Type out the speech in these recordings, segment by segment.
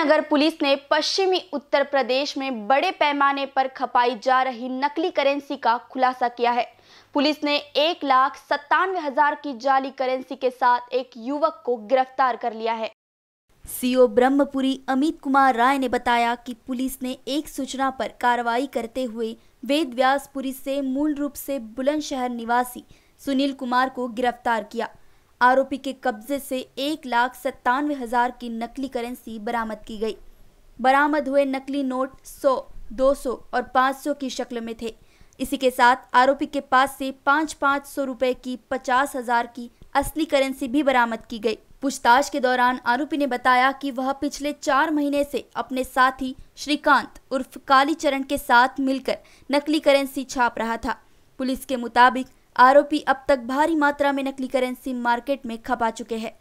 नगर police ने पश्चिमी उत्तर प्रदेश में बड़े पैमाने पर खपाई जा रही नकली करेंसी का खुलासा किया है पुलिस ने एक लाख सत्तानवे हजार की जाली करेंसी के साथ एक युवक को गिरफ्तार कर लिया है सीओ ब्रह्मपुरी अमित कुमार राय ने बताया कि पुलिस ने एक सूचना पर कार्रवाई करते हुए वेद व्यासपुरी से मूल रूप से बुलंदशहर निवासी सुनील कुमार को गिरफ्तार किया आरोपी के कब्जे से एक लाख सत्तानवे हजार की नकली करेंसी बरामद की गई बरामद हुए नकली नोट 100, 200 और 500 की शक्ल में थे इसी के साथ आरोपी के पास से पाँच पाँच सौ रुपये की पचास हजार की असली करेंसी भी बरामद की गई पूछताछ के दौरान आरोपी ने बताया कि वह पिछले चार महीने से अपने साथी श्रीकांत उर्फ कालीचरण के साथ मिलकर नकली करेंसी छाप रहा था पुलिस के मुताबिक आरोपी अब तक भारी मात्रा में नकली करेंसी मार्केट में खपा चुके हैं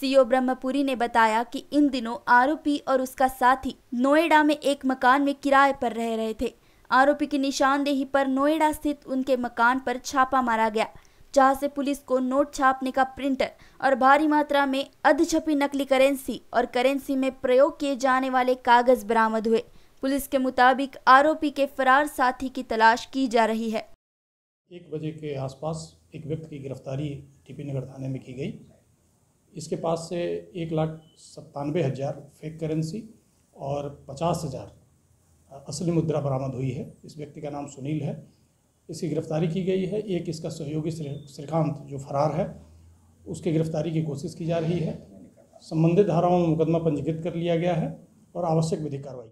सीओ ब्रह्मपुरी ने बताया कि इन दिनों आरोपी और उसका साथी नोएडा में एक मकान में किराए पर रह रहे थे आरोपी की निशानदेही पर नोएडा स्थित उनके मकान पर छापा मारा गया जहां से पुलिस को नोट छापने का प्रिंटर और भारी मात्रा में अध छपी नकली करेंसी और करेंसी में प्रयोग किए जाने वाले कागज बरामद हुए पुलिस के मुताबिक आरोपी के फरार साथी की तलाश की जा रही है एक बजे के आसपास एक व्यक्ति की गिरफ्तारी टीपी नगर थाने में की गई इसके पास से एक लाख सत्तानवे हज़ार फेक करेंसी और पचास हज़ार असली मुद्रा बरामद हुई है इस व्यक्ति का नाम सुनील है इसकी गिरफ्तारी की गई है एक इसका सहयोगी श्रीकांत जो फरार है उसकी गिरफ्तारी की कोशिश की जा रही है संबंधित धाराओं में मुकदमा पंजीकृत कर लिया गया है और आवश्यक विधिक कार्रवाई